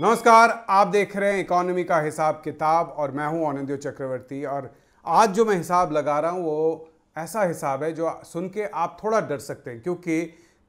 नमस्कार आप देख रहे हैं इकोनॉमी का हिसाब किताब और मैं हूं आनंदियो चक्रवर्ती और आज जो मैं हिसाब लगा रहा हूं वो ऐसा हिसाब है जो सुन के आप थोड़ा डर सकते हैं क्योंकि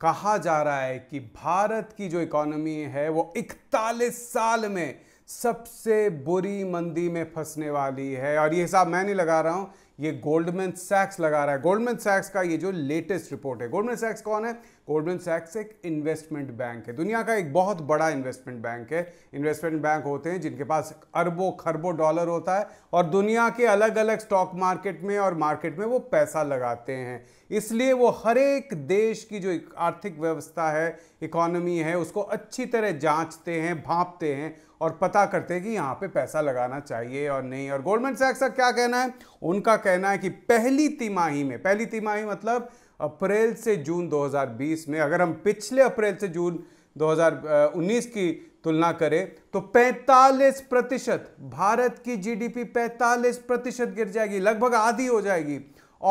कहा जा रहा है कि भारत की जो इकोनॉमी है वो इकतालीस साल में सबसे बुरी मंदी में फंसने वाली है और ये हिसाब मैं नहीं लगा रहा हूँ ये गोल्डमैन सैक्स लगा रहा है गोल्डमैन सैक्स का ये जो लेटेस्ट रिपोर्ट है गोल्डमैन सैक्स कौन है गोल्डमैन सैक्स एक इन्वेस्टमेंट बैंक है दुनिया का एक बहुत बड़ा इन्वेस्टमेंट बैंक है इन्वेस्टमेंट बैंक होते हैं जिनके पास अरबों खरबों डॉलर होता है और दुनिया के अलग अलग स्टॉक मार्केट में और मार्केट में वो पैसा लगाते हैं इसलिए वो हर एक देश की जो आर्थिक व्यवस्था है इकोनॉमी है उसको अच्छी तरह जाँचते हैं भापते हैं और पता करते हैं कि यहाँ पे पैसा लगाना चाहिए और नहीं और गोल्डमैन सैक्स का क्या कहना है उनका कहना है कि पहली तिमाही में पहली तिमाही मतलब अप्रैल से जून 2020 में अगर हम पिछले अप्रैल से जून 2019 की तुलना करें तो 45 प्रतिशत भारत की जीडीपी 45 प्रतिशत गिर जाएगी लगभग आधी हो जाएगी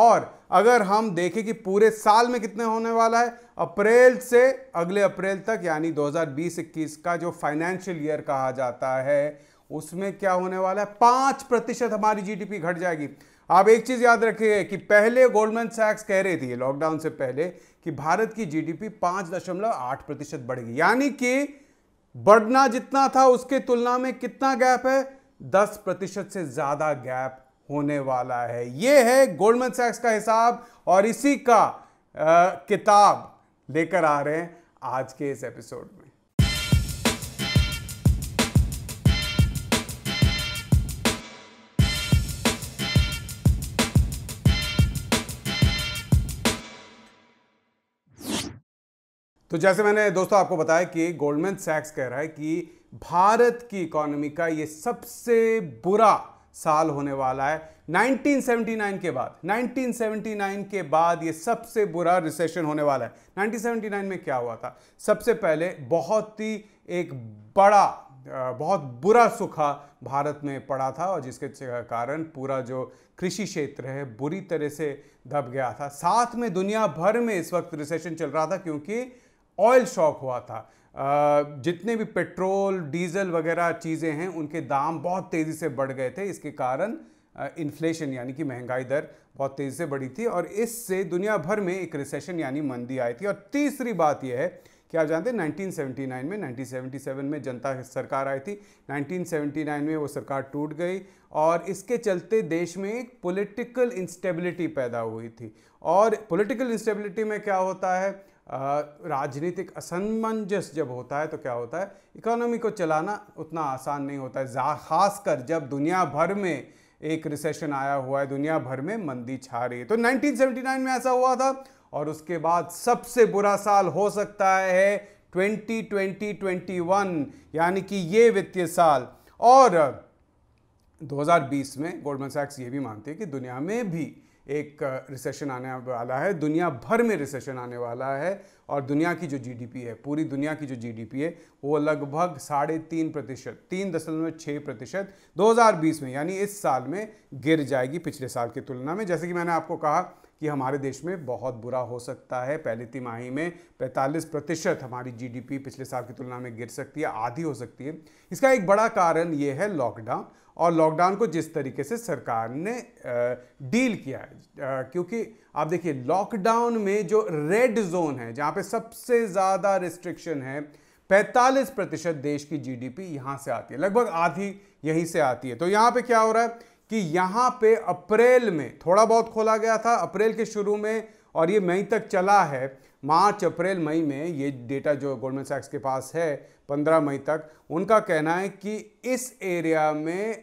और अगर हम देखें कि पूरे साल में कितने होने वाला है अप्रैल से अगले अप्रैल तक यानी 2020-21 का जो फाइनेंशियल ईयर कहा जाता है उसमें क्या होने वाला है पाँच प्रतिशत हमारी जीडीपी घट जाएगी आप एक चीज़ याद रखिए कि पहले गोल्डमैन सैक्स कह रही थी लॉकडाउन से पहले कि भारत की जीडीपी पांच दशमलव आठ प्रतिशत बढ़ेगी यानी कि बढ़ना जितना था उसके तुलना में कितना गैप है दस प्रतिशत से ज़्यादा गैप होने वाला है यह है गोल्डमैन सैक्स का हिसाब और इसी का आ, किताब लेकर आ रहे हैं आज के इस एपिसोड में तो जैसे मैंने दोस्तों आपको बताया कि गोल्डमैन सैक्स कह रहा है कि भारत की इकोनॉमी का ये सबसे बुरा साल होने वाला है 1979 के बाद 1979 के बाद ये सबसे बुरा रिसेशन होने वाला है 1979 में क्या हुआ था सबसे पहले बहुत ही एक बड़ा बहुत बुरा सूखा भारत में पड़ा था और जिसके कारण पूरा जो कृषि क्षेत्र है बुरी तरह से दब गया था साथ में दुनिया भर में इस वक्त रिसेशन चल रहा था क्योंकि ऑयल शॉक हुआ था जितने भी पेट्रोल डीजल वगैरह चीज़ें हैं उनके दाम बहुत तेज़ी से बढ़ गए थे इसके कारण इन्फ्लेशन यानी कि महंगाई दर बहुत तेज़ी से बढ़ी थी और इससे दुनिया भर में एक रिसेशन यानी मंदी आई थी और तीसरी बात यह है कि आप जानते हैं 1979 में 1977 में जनता सरकार आई थी 1979 में वो सरकार टूट गई और इसके चलते देश में एक पॉलिटिकल इंस्टेबिलिटी पैदा हुई थी और पॉलिटिकल इंस्टेबिलिटी में क्या होता है राजनीतिक असमंजस जब होता है तो क्या होता है इकोनॉमी को चलाना उतना आसान नहीं होता है खासकर जब दुनिया भर में एक रिसेशन आया हुआ है दुनिया भर में मंदी छा रही है तो 1979 में ऐसा हुआ था और उसके बाद सबसे बुरा साल हो सकता है 2020-21 यानी कि ये वित्तीय साल और 2020 में गोल्डमैन सैक्स ये भी मानते हैं कि दुनिया में भी एक रिसेशन आने वाला है दुनिया भर में रिसेशन आने वाला है और दुनिया की जो जीडीपी है पूरी दुनिया की जो जीडीपी है वो लगभग साढ़े तीन प्रतिशत तीन दशमलव छः प्रतिशत दो में यानी इस साल में गिर जाएगी पिछले साल की तुलना में जैसे कि मैंने आपको कहा कि हमारे देश में बहुत बुरा हो सकता है पहली तिमाही में 45 प्रतिशत हमारी जीडीपी पिछले साल की तुलना में गिर सकती है आधी हो सकती है इसका एक बड़ा कारण ये है लॉकडाउन और लॉकडाउन को जिस तरीके से सरकार ने डील किया है क्योंकि आप देखिए लॉकडाउन में जो रेड जोन है जहाँ पे सबसे ज़्यादा रिस्ट्रिक्शन है 45 प्रतिशत देश की जीडीपी यहां से आती है लगभग आधी यहीं से आती है तो यहाँ पे क्या हो रहा है कि यहाँ पे अप्रैल में थोड़ा बहुत खोला गया था अप्रैल के शुरू में और ये मई तक चला है मार्च अप्रैल मई में ये डेटा जो गोल्डमैन सैक्स के पास है 15 मई तक उनका कहना है कि इस एरिया में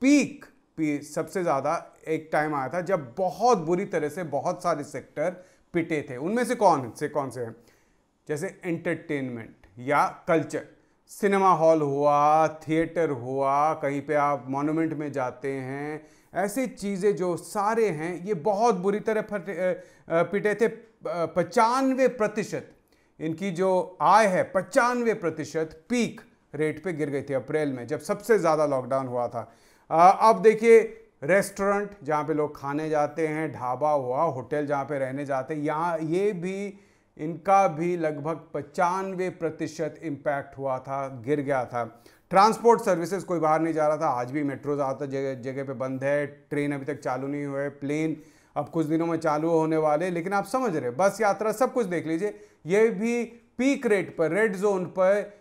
पीक पी, सबसे ज़्यादा एक टाइम आया था जब बहुत बुरी तरह से बहुत सारे सेक्टर पिटे थे उनमें से कौन से कौन से हैं जैसे एंटरटेनमेंट या कल्चर सिनेमा हॉल हुआ थिएटर हुआ कहीं पे आप मॉन्यूमेंट में जाते हैं ऐसी चीज़ें जो सारे हैं ये बहुत बुरी तरह पिटे थे पचानवे प्रतिशत इनकी जो आय है पचानवे प्रतिशत पीक रेट पे गिर गई थी अप्रैल में जब सबसे ज़्यादा लॉकडाउन हुआ था अब देखिए रेस्टोरेंट जहाँ पे लोग खाने जाते हैं ढाबा हुआ होटल जहाँ पे रहने जाते हैं यहाँ ये भी इनका भी लगभग पचानवे प्रतिशत इम्पैक्ट हुआ था गिर गया था ट्रांसपोर्ट सर्विसेज कोई बाहर नहीं जा रहा था आज भी मेट्रो ज़्यादातर जगह जगह पे बंद है ट्रेन अभी तक चालू नहीं हुए प्लेन अब कुछ दिनों में चालू होने वाले लेकिन आप समझ रहे बस यात्रा सब कुछ देख लीजिए ये भी पीक रेट पर रेड जोन पर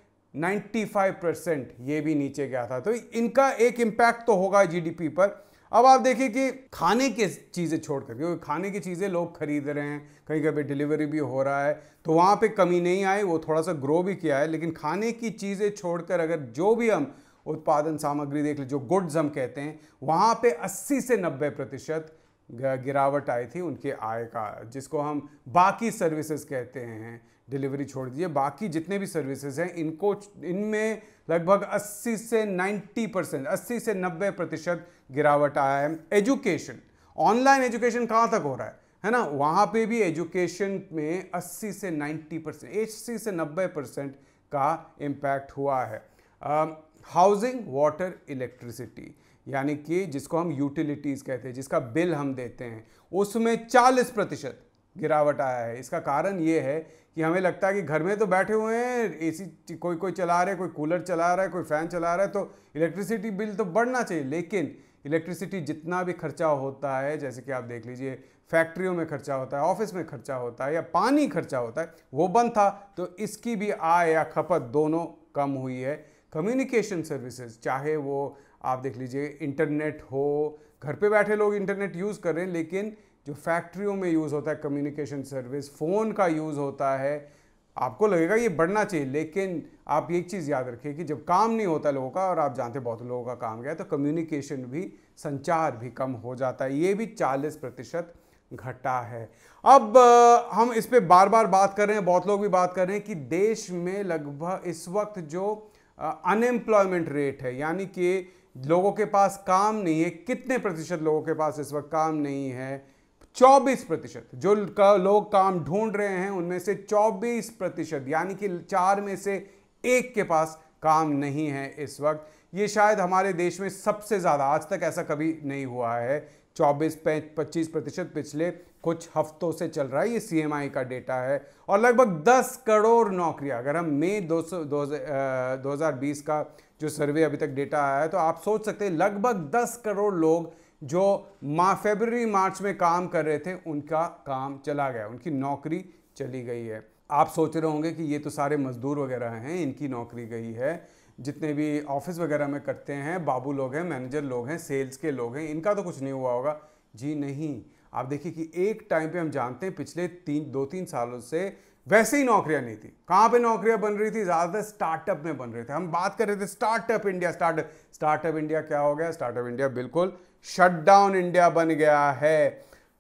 95 परसेंट ये भी नीचे गया था तो इनका एक इम्पैक्ट तो होगा जीडीपी पर अब आप देखिए कि खाने की चीज़ें छोड़ कर क्योंकि खाने की चीज़ें लोग खरीद रहे हैं कहीं कभी डिलीवरी भी हो रहा है तो वहाँ पे कमी नहीं आई वो थोड़ा सा ग्रो भी किया है लेकिन खाने की चीज़ें छोड़कर अगर जो भी हम उत्पादन सामग्री देख लें जो गुड्स हम कहते हैं वहाँ पे 80 से 90 प्रतिशत गिरावट आई थी उनके आय का जिसको हम बाकी सर्विसेज कहते हैं डिलीवरी छोड़ दीजिए बाकी जितने भी सर्विसेज हैं इनको इनमें लगभग 80 से 90 परसेंट अस्सी से 90 प्रतिशत गिरावट आया है एजुकेशन ऑनलाइन एजुकेशन कहाँ तक हो रहा है है ना वहाँ पे भी एजुकेशन में 80 से 90 परसेंट अस्सी से 90 परसेंट का इम्पैक्ट हुआ है हाउसिंग वाटर इलेक्ट्रिसिटी यानी कि जिसको हम यूटिलिटीज़ कहते हैं जिसका बिल हम देते हैं उसमें 40 प्रतिशत गिरावट आया है इसका कारण ये है कि हमें लगता है कि घर में तो बैठे हुए हैं एसी कोई कोई चला रहा है कोई कूलर चला रहा है कोई फ़ैन चला रहा है तो इलेक्ट्रिसिटी बिल तो बढ़ना चाहिए लेकिन इलेक्ट्रिसिटी जितना भी खर्चा होता है जैसे कि आप देख लीजिए फैक्ट्रियों में खर्चा होता है ऑफिस में खर्चा होता है या पानी खर्चा होता है वो बंद था तो इसकी भी आय या खपत दोनों कम हुई है कम्युनिकेशन सर्विसेज चाहे वो आप देख लीजिए इंटरनेट हो घर पे बैठे लोग इंटरनेट यूज़ कर रहे हैं लेकिन जो फैक्ट्रियों में यूज़ होता है कम्युनिकेशन सर्विस फ़ोन का यूज़ होता है आपको लगेगा ये बढ़ना चाहिए लेकिन आप एक चीज़ याद रखिए कि जब काम नहीं होता लोगों का और आप जानते बहुत लोगों का काम गया तो कम्युनिकेशन भी संचार भी कम हो जाता है ये भी चालीस प्रतिशत घटा है अब हम इस पर बार बार बात कर रहे हैं बहुत लोग भी बात कर रहे हैं कि देश में लगभग इस वक्त जो अनएम्प्लॉयमेंट रेट है यानी कि लोगों के पास काम नहीं है कितने प्रतिशत लोगों के पास इस वक्त काम नहीं है 24 प्रतिशत जो का लोग काम ढूंढ रहे हैं उनमें से 24 प्रतिशत यानी कि चार में से एक के पास काम नहीं है इस वक्त ये शायद हमारे देश में सबसे ज़्यादा आज तक ऐसा कभी नहीं हुआ है 24 25 प्रतिशत पिछले कुछ हफ्तों से चल रहा है ये सीएमआई का डेटा है और लगभग 10 करोड़ नौकरियां अगर हम मई दो हज़ार बीस का जो सर्वे अभी तक डेटा आया है तो आप सोच सकते हैं लगभग 10 करोड़ लोग जो मा फेबररी मार्च में काम कर रहे थे उनका काम चला गया उनकी नौकरी चली गई है आप सोच रहे होंगे कि ये तो सारे मजदूर वगैरह हैं इनकी नौकरी गई है जितने भी ऑफिस वगैरह में करते हैं बाबू लोग हैं मैनेजर लोग हैं सेल्स के लोग हैं इनका तो कुछ नहीं हुआ होगा जी नहीं आप देखिए कि एक टाइम पे हम जानते हैं पिछले तीन दो तीन सालों से वैसे ही नौकरियां नहीं थी कहाँ पे नौकरियां बन रही थी ज़्यादातर स्टार्टअप में बन रहे थे हम बात कर रहे थे startup India startup startup India क्या हो गया स्टार्टअप इंडिया बिल्कुल शटडाउन इंडिया बन गया है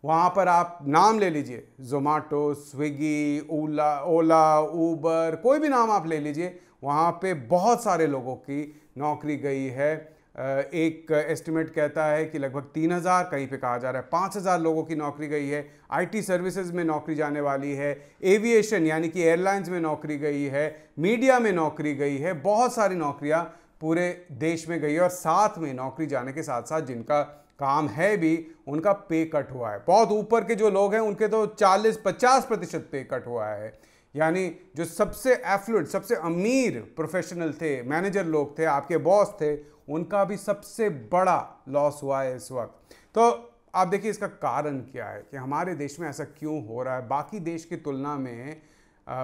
वहाँ पर आप नाम ले लीजिए जोमाटो स्विगी ओला ओला ऊबर कोई भी नाम आप ले लीजिए वहाँ पे बहुत सारे लोगों की नौकरी गई है एक एस्टिमेट कहता है कि लगभग तीन हज़ार कहीं पे कहा जा रहा है पाँच हज़ार लोगों की नौकरी गई है आईटी सर्विसेज में नौकरी जाने वाली है एविएशन यानी कि एयरलाइंस में नौकरी गई है मीडिया में नौकरी गई है बहुत सारी नौकरियाँ पूरे देश में गई और साथ में नौकरी जाने के साथ साथ जिनका काम है भी उनका पे कट हुआ है बहुत ऊपर के जो लोग हैं उनके तो 40-50 प्रतिशत पे कट हुआ है यानी जो सबसे एफ्लुएंट सबसे अमीर प्रोफेशनल थे मैनेजर लोग थे आपके बॉस थे उनका भी सबसे बड़ा लॉस हुआ है इस वक्त तो आप देखिए इसका कारण क्या है कि हमारे देश में ऐसा क्यों हो रहा है बाकी देश की तुलना में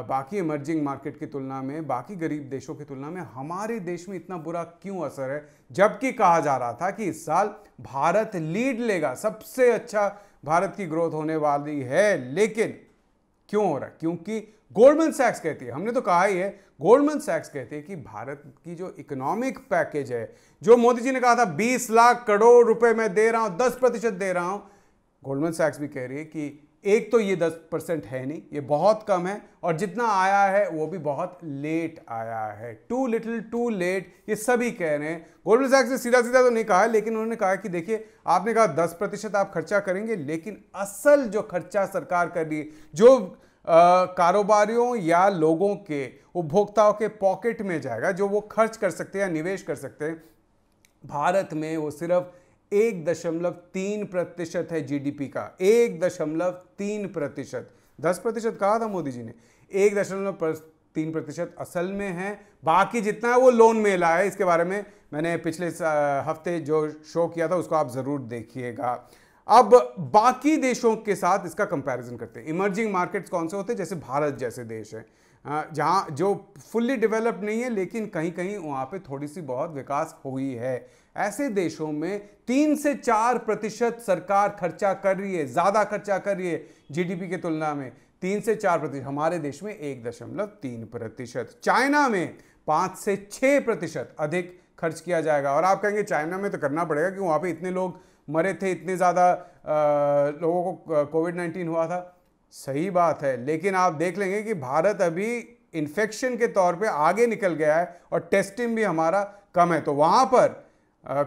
बाकी इमर्जिंग मार्केट की तुलना में बाकी गरीब देशों की तुलना में हमारे देश में इतना बुरा क्यों असर है जबकि कहा जा रहा था कि इस साल भारत लीड लेगा सबसे अच्छा भारत की ग्रोथ होने वाली है लेकिन क्यों हो रहा है क्योंकि गोल्डमैन सैक्स कहती है हमने तो कहा ही है गोल्डमैन सैक्स कहती है कि भारत की जो इकोनॉमिक पैकेज है जो मोदी जी ने कहा था 20 लाख करोड़ रुपए मैं दे रहा हूं 10 प्रतिशत दे रहा हूं गोल्डमैन सैक्स भी कह रही है कि एक तो ये दस परसेंट है नहीं ये बहुत कम है और जितना आया है वो भी बहुत लेट आया है टू लिटिल टू लेट ये सभी कह रहे हैं गोल्डमैन सैक्स ने सीधा सीधा तो नहीं कहा लेकिन उन्होंने कहा कि देखिए आपने कहा दस प्रतिशत आप खर्चा करेंगे लेकिन असल जो खर्चा सरकार कर रही है जो कारोबारियों या लोगों के उपभोक्ताओं के पॉकेट में जाएगा जो वो खर्च कर सकते हैं या निवेश कर सकते हैं भारत में वो सिर्फ एक दशमलव तीन प्रतिशत है जीडीपी का एक दशमलव तीन प्रतिशत दस प्रतिशत कहा था मोदी जी ने एक दशमलव तीन प्रतिशत असल में है बाकी जितना है वो लोन मेला है इसके बारे में मैंने पिछले हफ्ते जो शो किया था उसको आप ज़रूर देखिएगा अब बाकी देशों के साथ इसका कंपैरिजन करते हैं इमर्जिंग मार्केट्स कौन से होते हैं जैसे भारत जैसे देश हैं हाँ, जहाँ जो फुल्ली डेवलप्ड नहीं है लेकिन कहीं कहीं वहाँ पे थोड़ी सी बहुत विकास हुई है ऐसे देशों में तीन से चार प्रतिशत सरकार खर्चा कर रही है ज़्यादा खर्चा कर रही है जीडीपी की तुलना में तीन से चार प्रतिशत हमारे देश में एक दशमलव तीन प्रतिशत चाइना में पाँच से छः प्रतिशत अधिक खर्च किया जाएगा और आप कहेंगे चाइना में तो करना पड़ेगा कि वहाँ पे इतने लोग मरे थे इतने ज़्यादा लोगों को कोविड नाइन्टीन हुआ था सही बात है लेकिन आप देख लेंगे कि भारत अभी इन्फेक्शन के तौर पे आगे निकल गया है और टेस्टिंग भी हमारा कम है तो वहाँ पर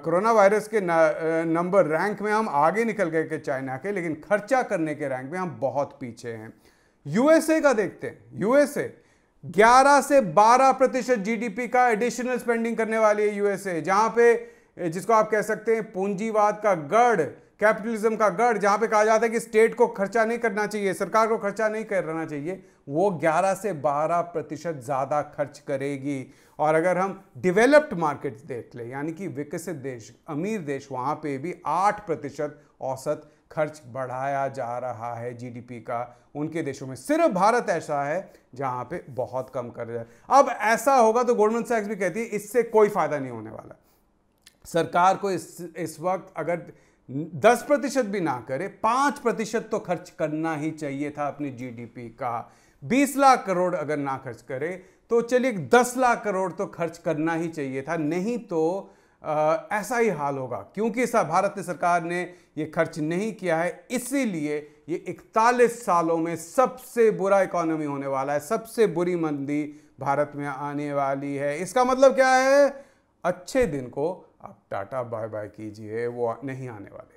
कोरोना वायरस के नंबर रैंक में हम आगे निकल गए के चाइना के लेकिन खर्चा करने के रैंक में हम बहुत पीछे हैं यूएसए का देखते हैं यूएसए 11 से 12 प्रतिशत जीडीपी का एडिशनल स्पेंडिंग करने वाली है यूएसए जहां पे जिसको आप कह सकते हैं पूंजीवाद का गढ़ कैपिटलिज्म का गढ़ जहाँ पे कहा जाता है कि स्टेट को खर्चा नहीं करना चाहिए सरकार को खर्चा नहीं करना चाहिए वो 11 से 12 प्रतिशत ज़्यादा खर्च करेगी और अगर हम डेवलप्ड मार्केट देख ले यानी कि विकसित देश अमीर देश वहाँ पे भी 8 प्रतिशत औसत खर्च बढ़ाया जा रहा है जीडीपी का उनके देशों में सिर्फ भारत ऐसा है जहाँ पे बहुत कम कर रहा है अब ऐसा होगा तो गोल्डमैन सैक्स भी कहती है इससे कोई फ़ायदा नहीं होने वाला सरकार को इस इस वक्त अगर दस प्रतिशत भी ना करे पाँच प्रतिशत तो खर्च करना ही चाहिए था अपनी जीडीपी का बीस लाख करोड़ अगर ना खर्च करे तो चलिए दस लाख करोड़ तो खर्च करना ही चाहिए था नहीं तो आ, ऐसा ही हाल होगा क्योंकि भारत सरकार ने ये खर्च नहीं किया है इसीलिए ये इकतालीस सालों में सबसे बुरा इकोनॉमी होने वाला है सबसे बुरी मंदी भारत में आने वाली है इसका मतलब क्या है अच्छे दिन को आप टाटा बाय बाय कीजिए वो नहीं आने वाले